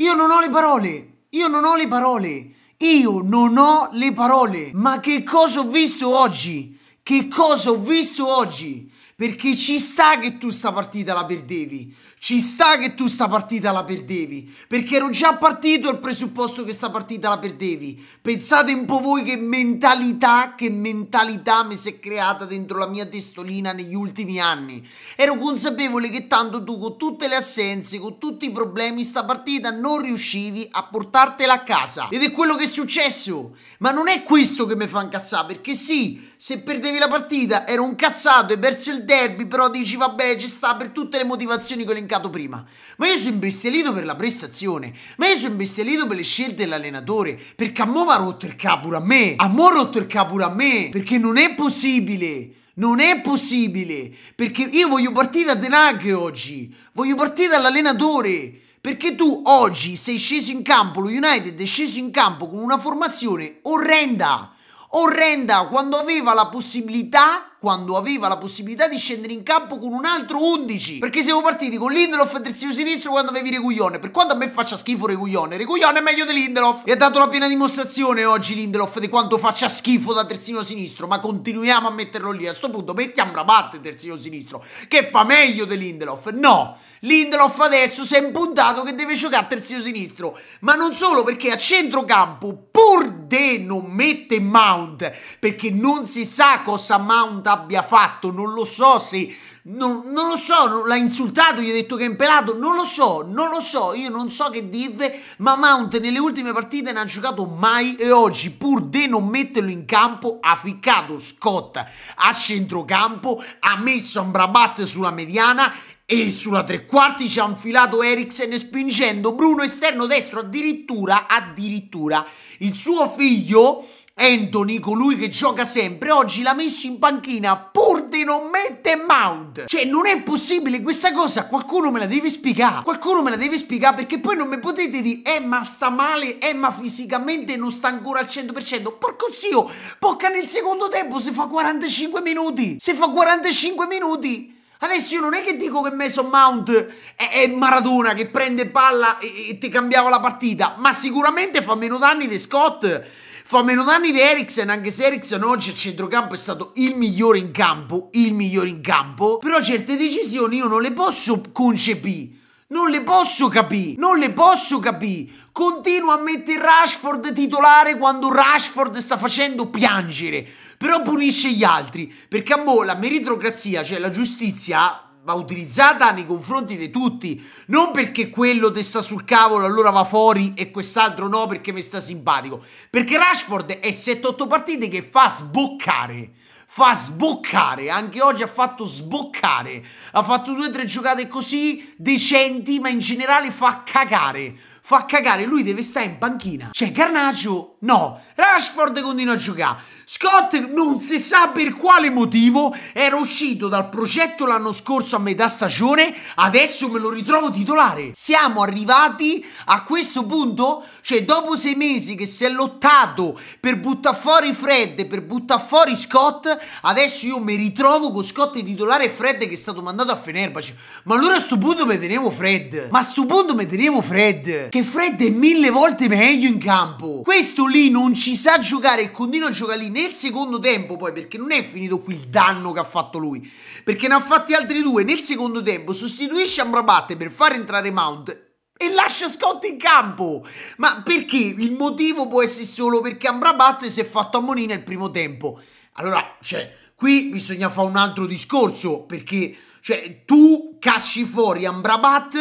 Io non ho le parole. Io non ho le parole. Io non ho le parole. Ma che cosa ho visto oggi? Che cosa ho visto oggi? Perché ci sta che tu sta partita la perdevi. Ci sta che tu sta partita la perdevi. Perché ero già partito il presupposto che sta partita la perdevi. Pensate un po' voi che mentalità, che mentalità mi si è creata dentro la mia testolina negli ultimi anni. Ero consapevole che tanto tu con tutte le assenze, con tutti i problemi, sta partita non riuscivi a portartela a casa. Ed è quello che è successo. Ma non è questo che mi fa incazzare, perché sì, se perdevi la partita ero un cazzato e verso il derby però dici vabbè ci sta per tutte le motivazioni che ho elencato prima. Ma io sono imbestialito per la prestazione, ma io sono imbestialito per le scelte dell'allenatore, perché a mo' mi ha rotto il capo pure a me, a mo' ha rotto il capo pure a me, perché non è possibile. Non è possibile, perché io voglio partire da Denag oggi, voglio partire dall'allenatore, perché tu oggi sei sceso in campo, lo United è sceso in campo con una formazione orrenda, orrenda quando aveva la possibilità quando aveva la possibilità di scendere in campo con un altro 11 perché siamo partiti con Lindelof e terzino sinistro quando avevi Reguglione per quanto a me faccia schifo Reguglione Reguglione è meglio di Lindelof e ha dato la piena dimostrazione oggi Lindelof di quanto faccia schifo da terzino sinistro ma continuiamo a metterlo lì a questo punto mettiamo metti parte terzino sinistro che fa meglio di Lindelof no Lindelof adesso si è impuntato che deve giocare terzino sinistro ma non solo perché a centrocampo pur Kanté non mette Mount perché non si sa cosa Mount abbia fatto, non lo so se... Non, non lo so, l'ha insultato, gli ha detto che è impelato, non lo so, non lo so, io non so che dirve, ma Mount nelle ultime partite non ha giocato mai e oggi pur di non metterlo in campo ha ficcato Scott a centrocampo, ha messo un Ambrabat sulla mediana e sulla tre quarti ci ha infilato Eriksen spingendo Bruno esterno destro addirittura, addirittura il suo figlio Anthony, colui che gioca sempre, oggi l'ha messo in panchina pur di non mettere Mount. Cioè, non è possibile questa cosa, qualcuno me la deve spiegare. Qualcuno me la deve spiegare perché poi non mi potete dire, eh ma sta male, eh ma fisicamente non sta ancora al 100%. Porco zio, porca nel secondo tempo se fa 45 minuti, se fa 45 minuti Adesso io non è che dico che Mason Mount è, è Maradona che prende palla e, e ti cambiava la partita, ma sicuramente fa meno danni di Scott fa meno danni di Eriksen, anche se Eriksen oggi a centrocampo è stato il migliore in campo, il migliore in campo, però certe decisioni io non le posso concepire. Non le posso capire, non le posso capire. Continua a mettere Rashford titolare quando Rashford sta facendo piangere però punisce gli altri, perché a mo' la meritocrazia, cioè la giustizia, va utilizzata nei confronti di tutti, non perché quello te sta sul cavolo allora va fuori e quest'altro no perché mi sta simpatico, perché Rashford è 7-8 partite che fa sboccare fa sboccare. Anche oggi ha fatto sboccare. Ha fatto due o tre giocate così decenti, ma in generale fa cagare. Fa cagare, lui deve stare in panchina. Cioè, Garnaccio No, Rashford continua a giocare. Scott non si sa per quale motivo era uscito dal progetto l'anno scorso a metà stagione, adesso me lo ritrovo titolare. Siamo arrivati a questo punto? Cioè dopo sei mesi che si è lottato per buttare fuori Fred, per buttare fuori Scott, adesso io mi ritrovo con Scott titolare e Fred che è stato mandato a Fenerbahce. Ma allora a sto punto me tenevo Fred. Ma a sto punto me tenevo Fred. Che Fred è mille volte meglio in campo. Questo lì non ci sa giocare e continua a giocare lì nel secondo tempo poi perché non è finito qui il danno che ha fatto lui perché ne ha fatti altri due nel secondo tempo sostituisce Amrabatte per far entrare Mount e lascia Scott in campo. Ma perché? Il motivo può essere solo perché Amrabat si è fatto ammonire nel primo tempo. Allora, cioè, qui bisogna fare un altro discorso, perché cioè, tu cacci fuori Amrabat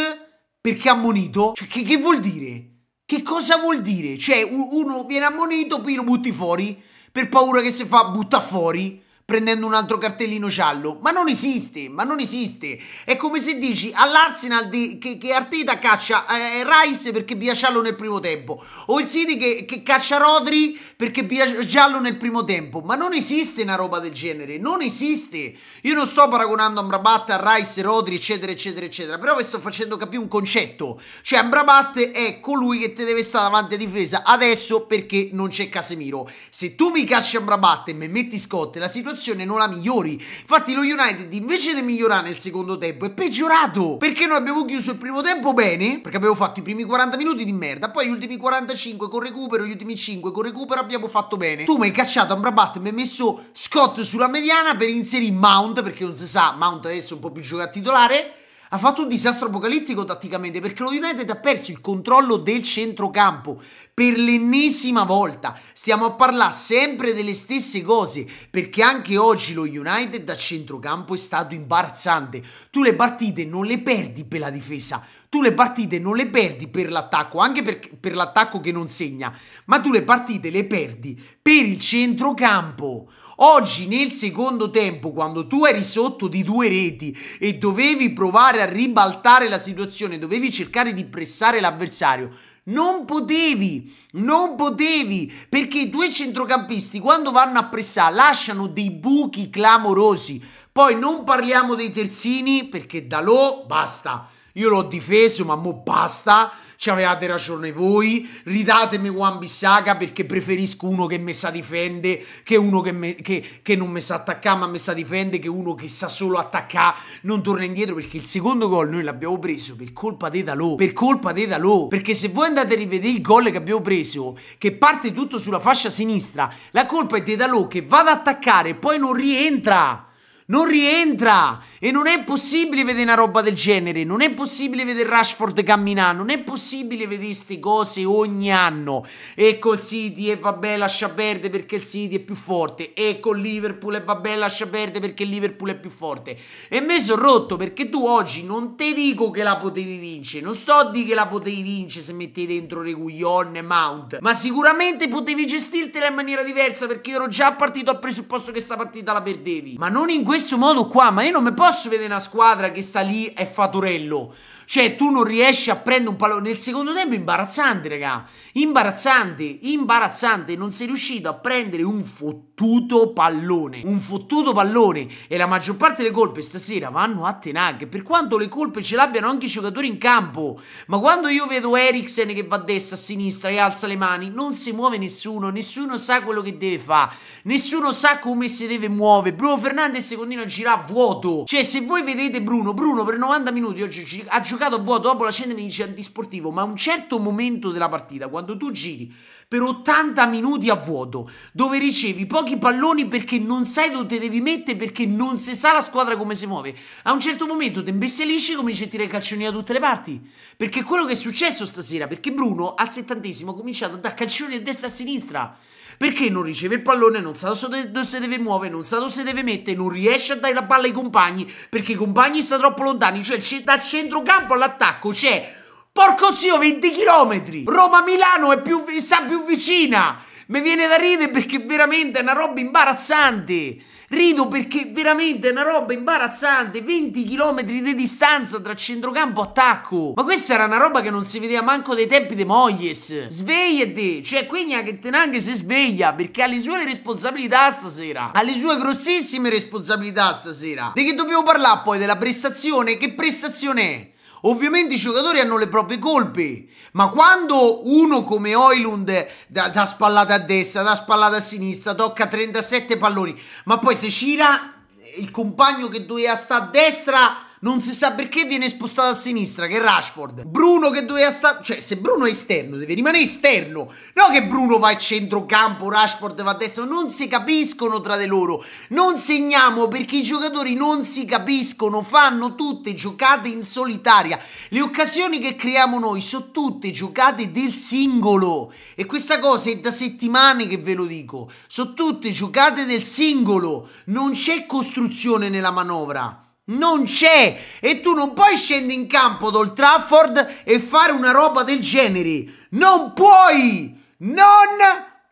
perché ha ammonito? Cioè, che, che vuol dire? Che cosa vuol dire? Cioè, uno viene ammonito, poi lo butti fuori per paura che si fa butta fuori prendendo un altro cartellino giallo. Ma non esiste, ma non esiste. È come se dici all'Arsenal di, che, che, Arteta caccia eh, Rice perché via giallo nel primo tempo, o il City che, che caccia Rodri perché via giallo nel primo tempo. Ma non esiste una roba del genere, non esiste. Io non sto paragonando Amrabat a Rice, Rodri, eccetera, eccetera, eccetera, però vi sto facendo capire un concetto. Cioè Amrabat è colui che te deve stare davanti a difesa adesso perché non c'è Casemiro. Se tu mi cacci Amrabat e mi metti Scott, la situazione situazione non la migliori. Infatti lo United invece di migliorare nel secondo tempo è peggiorato perché noi abbiamo chiuso il primo tempo bene, perché abbiamo fatto i primi 40 minuti di merda, poi gli ultimi 45 con recupero, gli ultimi 5 con recupero abbiamo fatto bene. Tu mi hai cacciato Amrabat, mi hai messo Scott sulla mediana per inserire Mount perché non si sa, Mount adesso è un po' più gioca titolare ha fatto un disastro apocalittico tatticamente perché lo United ha perso il controllo del centrocampo per l'ennesima volta. Stiamo a parlare sempre delle stesse cose perché anche oggi lo United da centrocampo è stato imbarazzante. Tu le partite non le perdi per la difesa, tu le partite non le perdi per l'attacco, anche per, per l'attacco che non segna, ma tu le partite le perdi per il centrocampo. Oggi nel secondo tempo, quando tu eri sotto di due reti e dovevi provare a ribaltare la situazione, dovevi cercare di pressare l'avversario, non potevi, non potevi, perché i due centrocampisti quando vanno a pressare lasciano dei buchi clamorosi. Poi non parliamo dei terzini perché da lo basta. Io l'ho difeso, ma mo basta. Ci avevate ragione voi. Ridatemi Juan Bissaga perché preferisco uno che mi sa difende che uno che, me, che, che non mi sa attaccare, ma mi sa difende che uno che sa solo attaccare. Non torna indietro perché il secondo gol noi l'abbiamo preso per colpa dei Dalò. Per colpa dei Dalò. Perché se voi andate a rivedere il gol che abbiamo preso, che parte tutto sulla fascia sinistra, la colpa è dei Dalò che va ad attaccare e poi non rientra non rientra. E non è possibile vedere una roba del genere. Non è possibile vedere Rashford camminare. Non è possibile vedere queste cose ogni anno. E col City e vabbè, lascia perdere perché il City è più forte. E col Liverpool e vabbè, lascia perdere perché il Liverpool è più forte. E me sono rotto perché tu oggi non ti dico che la potevi vincere. Non sto a dire che la potevi vincere se metti dentro Reguillon e Mount. Ma sicuramente potevi gestirtela in maniera diversa perché io ero già partito al presupposto che sta partita la perdevi. Ma non in questo questo modo qua, ma io non mi posso vedere una squadra che sta lì e fa Torello. Cioè, tu non riesci a prendere un pallone. Nel secondo tempo, imbarazzante, raga. Imbarazzante, imbarazzante. Non sei riuscito a prendere un fottuto pallone. Un fottuto pallone. E la maggior parte delle colpe stasera vanno a Tenag. Per quanto le colpe ce l'abbiano anche i giocatori in campo. Ma quando io vedo Eriksen che va a destra, a sinistra e alza le mani, non si muove nessuno. Nessuno sa quello che deve fare. Nessuno sa come si deve muovere. Bruno Fernandes continua a girare vuoto. Cioè, se voi vedete Bruno, Bruno per 90 minuti oggi ha giocato giocato vuoto dopo la scena di sportivo, ma a un certo momento della partita, quando tu giri per 80 minuti a vuoto, dove ricevi pochi palloni perché non sai dove te devi mettere, perché non si sa la squadra come si muove, a un certo momento te imbestialisci e cominci a tirare calcioni da tutte le parti. Perché quello che è successo stasera, perché Bruno al settantesimo ha cominciato a dare calcioni a destra e a sinistra perché non riceve il pallone, non sa dove si deve muovere, non sa dove si deve mettere, non riesce a dare la palla ai compagni perché i compagni stanno troppo lontani, cioè dal centrocampo all'attacco c'è Porco zio, 20 km! Roma-Milano è più, sta più vicina! Mi viene da ridere perché veramente è una roba imbarazzante! Rido perché veramente è una roba imbarazzante. 20 km di distanza tra centrocampo e attacco. Ma questa era una roba che non si vedeva manco dai tempi di Moyes. Svegliati. Cioè, Quegna che neanche si sveglia perché ha le sue responsabilità stasera. Ha le sue grossissime responsabilità stasera. Di che dobbiamo parlare poi della prestazione? Che prestazione è? Ovviamente i giocatori hanno le proprie colpe, ma quando uno come Oilund da, spallata a destra, da spallata a sinistra, tocca 37 palloni, ma poi se gira il compagno che doveva stare a destra non si sa perché viene spostato a sinistra, che Rashford. Bruno che doveva stare... Cioè, se Bruno è esterno, deve rimanere esterno. No che Bruno va a centrocampo, Rashford va a destra. Non si capiscono tra di loro. Non segniamo perché i giocatori non si capiscono. Fanno tutte giocate in solitaria. Le occasioni che creiamo noi sono tutte giocate del singolo. E questa cosa è da settimane che ve lo dico. Sono tutte giocate del singolo. Non c'è costruzione nella manovra. Non c'è! E tu non puoi scendere in campo dol Trafford e fare una roba del genere! Non puoi! Non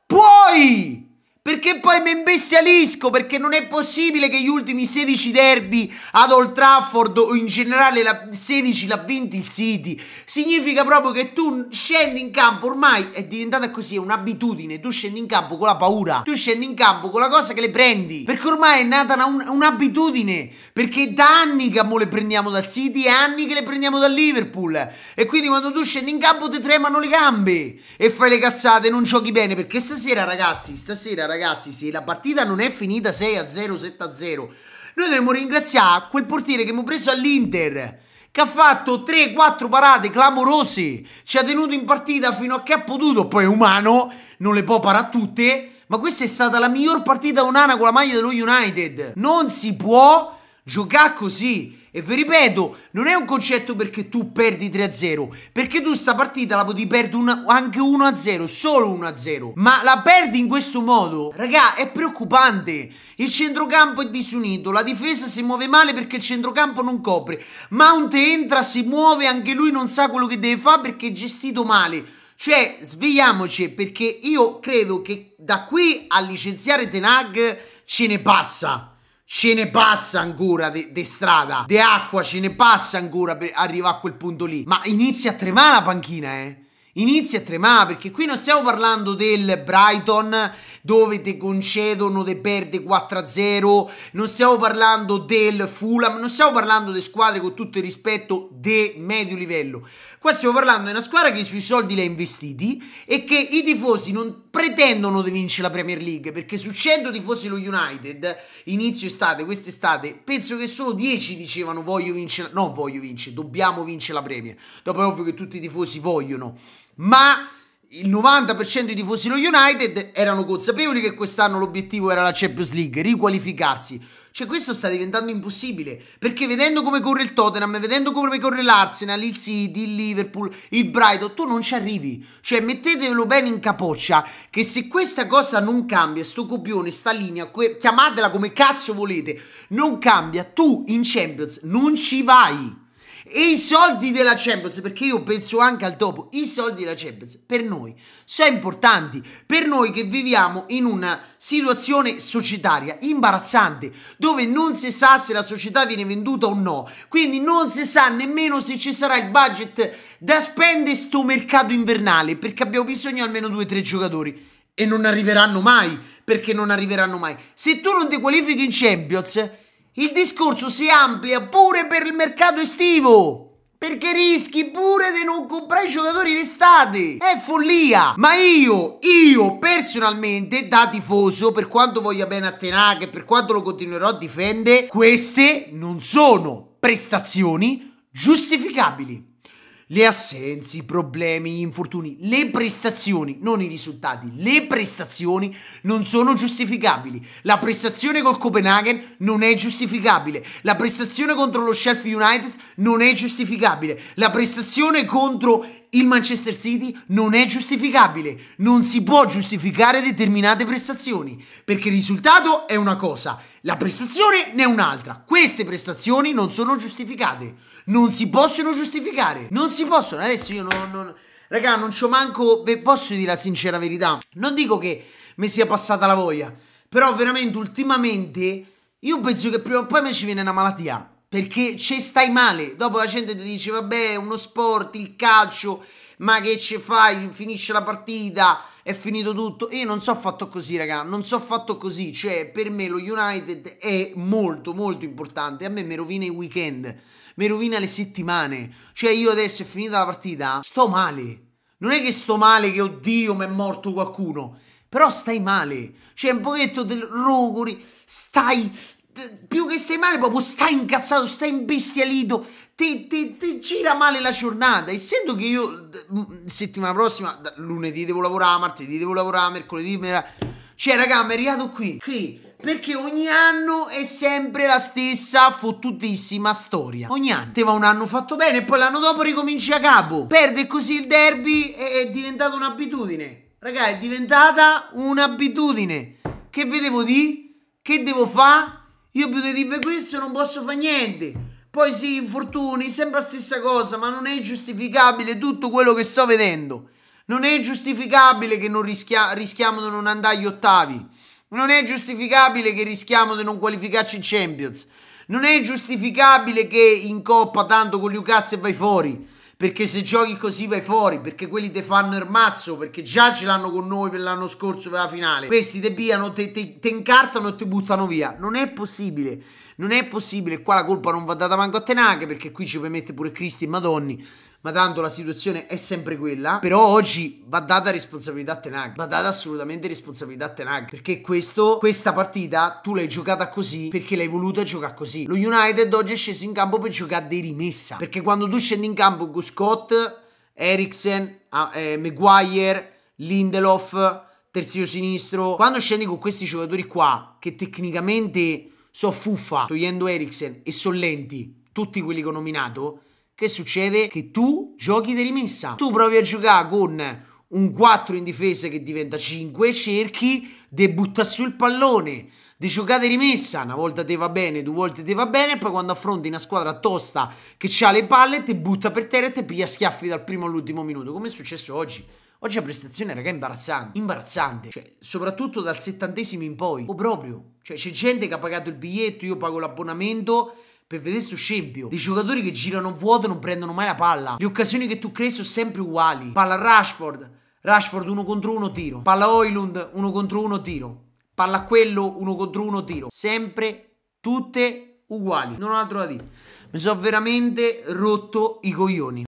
puoi! Perché poi mi imbestialisco, perché non è possibile che gli ultimi 16 derby ad Old Trafford o in generale la 16 l'ha vinto il City. Significa proprio che tu scendi in campo, ormai è diventata così, è un'abitudine, tu scendi in campo con la paura, tu scendi in campo con la cosa che le prendi. Perché ormai è nata un'abitudine, un perché da anni che mo le prendiamo dal City e anni che le prendiamo dal Liverpool. E quindi quando tu scendi in campo ti tremano le gambe e fai le cazzate, non giochi bene, perché stasera ragazzi, stasera ragazzi ragazzi, se la partita non è finita 6 0, 7 0, noi dobbiamo ringraziare quel portiere che mi ha preso all'Inter che ha fatto 3-4 parate clamorose, ci ha tenuto in partita fino a che ha potuto, poi è umano, non le può parare tutte, ma questa è stata la miglior partita unana con la maglia dello United. Non si può giocare così. E vi ripeto, non è un concetto perché tu perdi 3-0, perché tu sta partita la potevi perdere una, anche 1-0, solo 1-0. Ma la perdi in questo modo, raga, è preoccupante. Il centrocampo è disunito, la difesa si muove male perché il centrocampo non copre. Mount entra, si muove, anche lui non sa quello che deve fare perché è gestito male. Cioè, svegliamoci perché io credo che da qui a licenziare Tenag ce ne passa ce ne passa ancora di strada, di acqua ce ne passa ancora per arrivare a quel punto lì. Ma inizia a tremare la panchina, eh. Inizia a tremare perché qui non stiamo parlando del Brighton dove te concedono di perdere 4-0. Non stiamo parlando del Fulham, non stiamo parlando di squadre con tutto il rispetto di medio livello. Qua stiamo parlando di una squadra che i suoi soldi l'ha investiti e che i tifosi non pretendono di vincere la Premier League perché su 100 tifosi lo United inizio estate, quest'estate, penso che solo 10 dicevano voglio vincere, no voglio vincere, dobbiamo vincere la Premier. Dopo è ovvio che tutti i tifosi vogliono, ma il 90% dei tifosi lo United erano consapevoli che quest'anno l'obiettivo era la Champions League, riqualificarsi. Cioè questo sta diventando impossibile, perché vedendo come corre il Tottenham, vedendo come corre l'Arsenal, il City, il Liverpool, il Brighton, tu non ci arrivi. Cioè mettetevelo bene in capoccia che se questa cosa non cambia, sto copione, sta linea, chiamatela come cazzo volete, non cambia, tu in Champions non ci vai. E I soldi della Champions, perché io penso anche al dopo, i soldi della Champions per noi sono importanti, per noi che viviamo in una situazione societaria imbarazzante, dove non si sa se la società viene venduta o no, quindi non si sa nemmeno se ci sarà il budget da spendere sto mercato invernale, perché abbiamo bisogno di almeno 2-3 giocatori e non arriveranno mai, perché non arriveranno mai. Se tu non ti qualifichi in Champions il discorso si amplia pure per il mercato estivo. Perché rischi pure di non comprare i giocatori in estate? È follia! Ma io, io personalmente, da tifoso, per quanto voglia bene a Tenac e per quanto lo continuerò a difendere, queste non sono prestazioni giustificabili le assenze, i problemi, gli infortuni, le prestazioni, non i risultati, le prestazioni non sono giustificabili. La prestazione col Copenaghen non è giustificabile, la prestazione contro lo Sheffield United non è giustificabile, la prestazione contro il Manchester City non è giustificabile, non si può giustificare determinate prestazioni, perché il risultato è una cosa, la prestazione ne è un'altra. Queste prestazioni non sono giustificate, non si possono giustificare, non si possono. Adesso io non... non... Raga, non c'ho manco... Beh, posso dire la sincera verità? Non dico che mi sia passata la voglia, però veramente ultimamente io penso che prima o poi mi ci viene una malattia perché ci stai male. Dopo la gente ti dice, vabbè, uno sport, il calcio, ma che ci fai? Finisce la partita, è finito tutto. Io non so fatto così, raga, non so fatto così. Cioè, per me lo United è molto, molto importante. A me mi rovina i weekend, mi rovina le settimane. Cioè, io adesso è finita la partita, sto male. Non è che sto male che, oddio, mi è morto qualcuno. Però stai male, c'è cioè, un pochetto del rogori, stai più che stai male proprio stai incazzato, stai imbestialito, ti, ti, ti, gira male la giornata. Essendo che io mm, settimana prossima, lunedì devo lavorare, martedì devo lavorare, mercoledì... Mercoledì cioè, raga, mi è arrivato qui. Che? Perché ogni anno è sempre la stessa fottutissima storia. Ogni anno. Te va un anno fatto bene e poi l'anno dopo ricominci a capo. Perde così il derby e è diventata un'abitudine. Raga, è diventata un'abitudine. Che vedevo di? Che devo fare? Io più di dire questo non posso fare niente. Poi sì, infortuni, sempre la stessa cosa, ma non è giustificabile tutto quello che sto vedendo. Non è giustificabile che non rischia- rischiamo di non andare agli ottavi. Non è giustificabile che rischiamo di non qualificarci in Champions. Non è giustificabile che in Coppa tanto con Lucas e vai fuori perché se giochi così vai fuori, perché quelli te fanno il mazzo, perché già ce l'hanno con noi per l'anno scorso per la finale, questi te piano, te, te, te incartano e ti buttano via, non è possibile. Non è possibile, qua la colpa non va data manco a Tenag perché qui ci permette pure Cristi e Madonni ma tanto la situazione è sempre quella. Però oggi va data responsabilità a Tenag, va data assolutamente responsabilità a Tenag, perché questo, questa partita tu l'hai giocata così perché l'hai voluta giocare così. Lo United oggi è sceso in campo per giocare di rimessa, perché quando tu scendi in campo con Scott, Eriksen, ah, eh, Maguire, Lindelof, terzino sinistro, quando scendi con questi giocatori qua, che tecnicamente sono fuffa, togliendo Eriksen e sono lenti, tutti quelli che ho nominato, che succede? Che tu giochi di rimessa. Tu provi a giocare con un 4 in difesa che diventa 5, cerchi di buttare sul pallone, di giocare di rimessa, una volta ti va bene, due volte ti va bene, poi quando affronti una squadra tosta che ha le palle, ti butta per terra e ti piglia schiaffi dal primo all'ultimo minuto, come è successo oggi. Oggi la prestazione, raga, è imbarazzante. Imbarazzante. Cioè, soprattutto dal settantesimo in poi. O proprio. Cioè, c'è gente che ha pagato il biglietto, io pago l'abbonamento per vedere sto scempio dei giocatori che girano vuoto non prendono mai la palla. Le occasioni che tu crei sono sempre uguali. Palla Rashford, Rashford uno contro uno tiro. Palla Oilund uno contro uno tiro. Palla quello uno contro uno tiro. Sempre tutte uguali. Non ho altro da dire. Mi sono veramente rotto i coglioni.